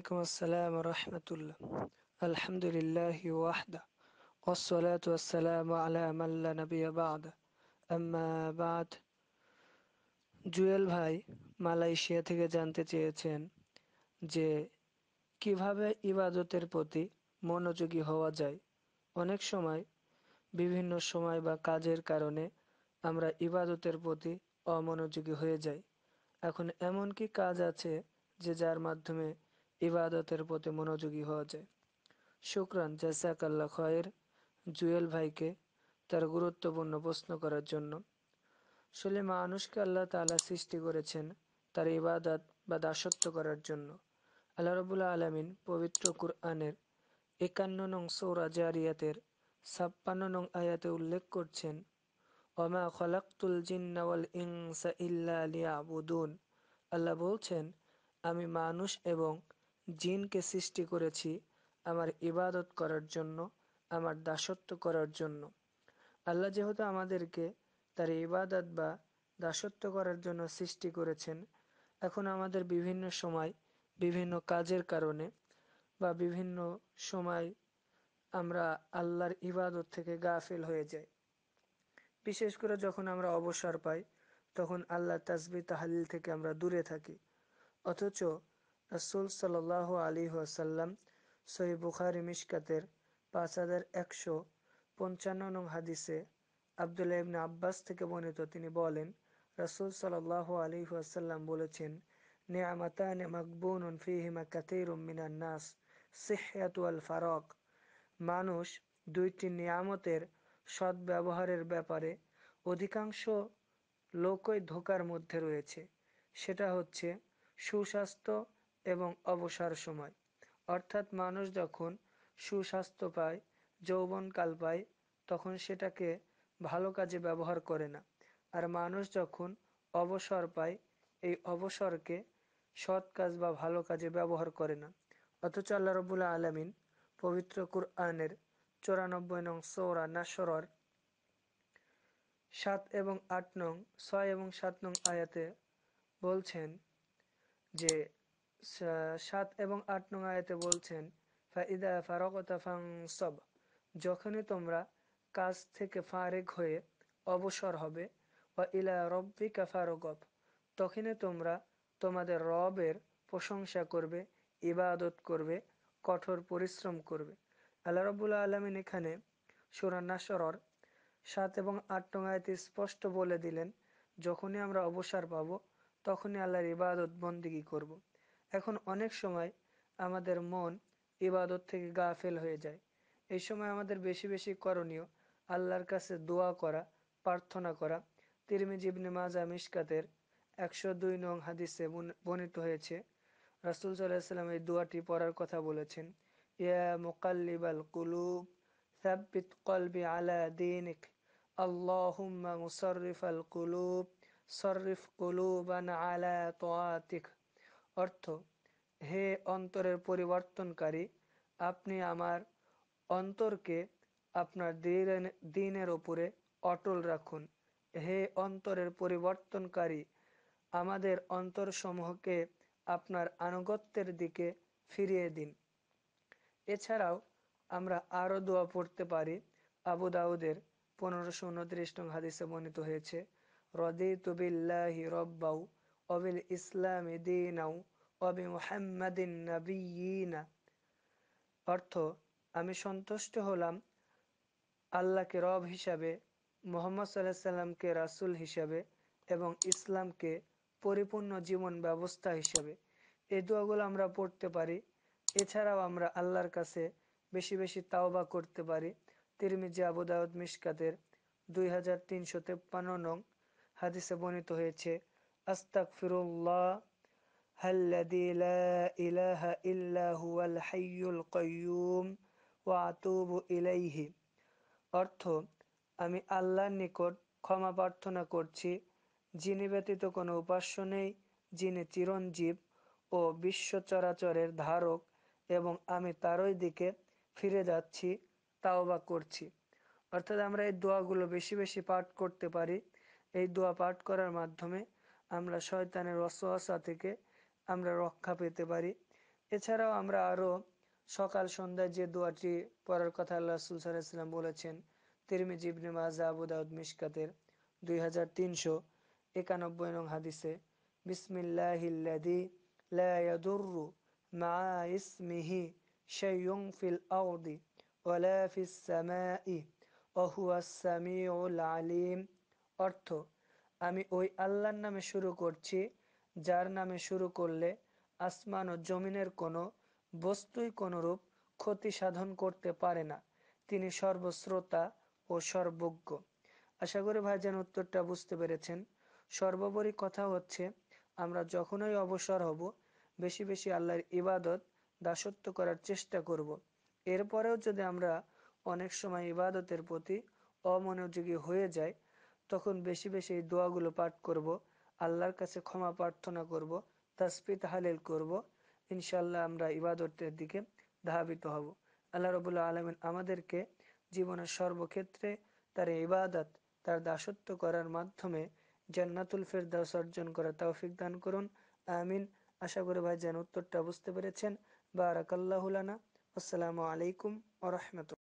আলাইকুম আসসালাম রহমতুল্লাহ আলহামদুলিল্লাহ ওয়াহদা والصلاة والسلام على من لا نبي بعد أما بعد জুয়েল ভাই মালয়েশিয়া থেকে জানতে চেয়েছেন যে কিভাবে ইবাদতের প্রতি মনোযোগী হওয়া যায় অনেক সময় বিভিন্ন সময় বা কাজের কারণে আমরা ইবাদতের প্রতি অমনোযোগী হয়ে যাই এখন এমন কি কাজ আছে যে যার মাধ্যমে ইবাদতের প্রতি মনোযোগী হওয়া যায় শুক্রান জাসাকাল্লা খয়ের জুয়েল ভাইকে তার গুরুত্বপূর্ণ প্রশ্ন করার জন্য আসলে মানুষকে আল্লাহ তালা সৃষ্টি করেছেন তার ইবাদত বা দাসত্ব করার জন্য আল্লাহ রবুল্লা আলমিন পবিত্র কুরআনের একান্ন নং সৌরা জারিয়াতের ছাপ্পান্ন নং আয়াতে উল্লেখ করছেন অমা খলাকুল জিন্নাওয়াল ইংসা ইল্লা আলিয়া বুদুন আল্লাহ বলছেন আমি মানুষ এবং জিনকে সৃষ্টি করেছি আমার ইবাদত করার জন্য আমার দাসত্ব করার জন্য আল্লাহ যেহেতু আমাদেরকে তার ইবাদত বা দাসত্ব করার জন্য সৃষ্টি করেছেন এখন আমাদের বিভিন্ন সময় বিভিন্ন কাজের কারণে বা বিভিন্ন সময় আমরা আল্লাহর ইবাদত থেকে ফেল হয়ে যাই বিশেষ করে যখন আমরা অবসর পাই তখন আল্লাহ তাজবি তাহালিল থেকে আমরা দূরে থাকি অথচ রসুল সাল্লাহ আলী আসাল্লাম সই বুখারি মিশকাতের পাঁচ হাজার একশো পঞ্চান্ন নং হাদিসে আবদুল্লাহ ইবনা আব্বাস থেকে বর্ণিত তিনি বলেন রসুল সাল্লাহ আলী ওয়াসাল্লাম বলেছেন নিয়ামাতান মকবুন ফিহিমা কাতির মিনান নাস সিহাতুয়াল ফারক মানুষ দুইটি নিয়ামতের সদ্ব্যবহারের ব্যাপারে অধিকাংশ লোকই ধোকার মধ্যে রয়েছে সেটা হচ্ছে সুস্বাস্থ্য এবং অবসর সময় অর্থাৎ মানুষ যখন সুস্বাস্থ্য পায় যৌবনকাল পায় তখন সেটাকে ভালো কাজে ব্যবহার করে না আর মানুষ যখন অবসর পায় এই অবসরকে সৎ কাজ বা ভালো কাজে ব্যবহার করে না অথচ আল্লাহ রবুল্লা আলমিন পবিত্র কুরআনের চৌরানব্বই নং সৌরা নাসরর সাত এবং আট নং ছয় এবং সাত নং আয়াতে বলছেন যে সাত এবং আট নং আয়াতে বলছেন ফাইদা ফারকতা ফাং সব যখনই তোমরা কাজ থেকে ফারেক হয়ে অবসর হবে বা ইলা রব্বিকা ফারগব তখনই তোমরা তোমাদের রবের প্রশংসা করবে ইবাদত করবে কঠোর পরিশ্রম করবে আল্লাহ রবুল্লা আলমিন এখানে সুরান্নাসরর সাত এবং আট টঙ্গায়তে স্পষ্ট বলে দিলেন যখনই আমরা অবসর পাব তখনই আল্লাহর ইবাদত বন্দিগি করব। এখন অনেক সময় আমাদের মন ইবাদত থেকে গাফেল হয়ে যায় এই সময় আমাদের বেশি বেশি করণীয় আল্লাহর কাছে দোয়া করা প্রার্থনা করা তিরমিজ ইবনে মাজা মিসকাতের একশো দুই নং হাদিসে বর্ণিত হয়েছে রাসুল সাল্লাম এই দোয়াটি পড়ার কথা বলেছেন ইয়া মোকাল্লিবাল কুলুব সাব্বিত কলবি আলা দিনিক আল্লাহুম্মা মুসাররিফ আল কুলুব সররিফ কুলুবান আলা তোয়াতিক অর্থ হে অন্তরের পরিবর্তনকারী আপনি আমার অন্তরকে আপনার দিনের ওপরে অটল রাখুন হে অন্তরের পরিবর্তনকারী আমাদের অন্তরসমূহকে আপনার আনুগত্যের দিকে ফিরিয়ে দিন এছাড়াও আমরা আরও দোয়া পড়তে পারি আবু দাউদের পনেরোশো উনত্রিশ নং হাদিসে বর্ণিত হয়েছে রদি তুবিল্লাহি রব্বাউ অবিল দীনাউ অবি মুহাম্মাদিন নাবিয়িনা অর্থ আমি সন্তুষ্ট হলাম আল্লাহকে রব হিসাবে মোহাম্মদ সাল্লাহ সাল্লামকে রাসুল হিসাবে এবং ইসলামকে পরিপূর্ণ জীবন ব্যবস্থা হিসাবে এই দোয়াগুলো আমরা পড়তে পারি এছাড়াও আমরা আল্লাহর কাছে বেশি বেশি তাওবা করতে পারি তিরমিজি আবুদাউদ মিসকাতের দুই হাজার তিনশো তেপ্পান্ন নং হাদিসে বর্ণিত হয়েছে أستغفر الله الذي لا إله إلا هو الحي القيوم وأتوب إليه অর্থ আমি আল্লাহর নিকট ক্ষমা প্রার্থনা করছি যিনি ব্যতীত কোনো উপাস্য নেই যিনি চিরঞ্জীব ও বিশ্ব চরাচরের ধারক এবং আমি তারই দিকে ফিরে যাচ্ছি তাও বা করছি অর্থাৎ আমরা এই দোয়াগুলো বেশি বেশি পাঠ করতে পারি এই দোয়া পাঠ করার মাধ্যমে আমরা শয়তানের অসহসা থেকে আমরা রক্ষা পেতে পারি এছাড়াও আমরা আরও সকাল সন্ধ্যায় যে দোয়াটি পড়ার কথা আল্লাহ রসুল সাল্লাম বলেছেন তিরমি জিবনে মাজা আবুদাউদ মিসকাতের দুই হাজার তিনশো একানব্বই নং হাদিসে বিসমিল্লাহিল্লাদি লায়াদুরু মা ইসমিহি শৈয়ং ফিল আউদি ওয়ালা ফিস সামাই ওয়া হুয়াস ও লালিম অর্থ আমি ওই আল্লাহর নামে শুরু করছি যার নামে শুরু করলে আসমান ও জমিনের কোনো বস্তুই কোনোরূপ ক্ষতি সাধন করতে পারে না তিনি সর্বশ্রোতা ও সর্বজ্ঞ আশা করি ভাই যেন উত্তরটা বুঝতে পেরেছেন সর্বোপরি কথা হচ্ছে আমরা যখনই অবসর হব বেশি বেশি আল্লাহর ইবাদত দাসত্ব করার চেষ্টা করব। এরপরেও যদি আমরা অনেক সময় ইবাদতের প্রতি অমনোযোগী হয়ে যাই তখন বেশি বেশি এই দোয়াগুলো পাঠ করব আল্লাহর কাছে ক্ষমা প্রার্থনা করব তাসপি তাহালিল করব ইনশাল্লাহ আমরা ইবাদতের দিকে ধাবিত হব আল্লাহ রবুল্লা আলমিন আমাদেরকে জীবনের সর্বক্ষেত্রে তার ইবাদত তার দাসত্ব করার মাধ্যমে জান্নাতুল ফেরদাস অর্জন করা তৌফিক দান করুন আমিন আশা করি ভাই যেন উত্তরটা বুঝতে পেরেছেন বা রাকাল্লাহুলানা আসসালামু আলাইকুম ও রহমতুল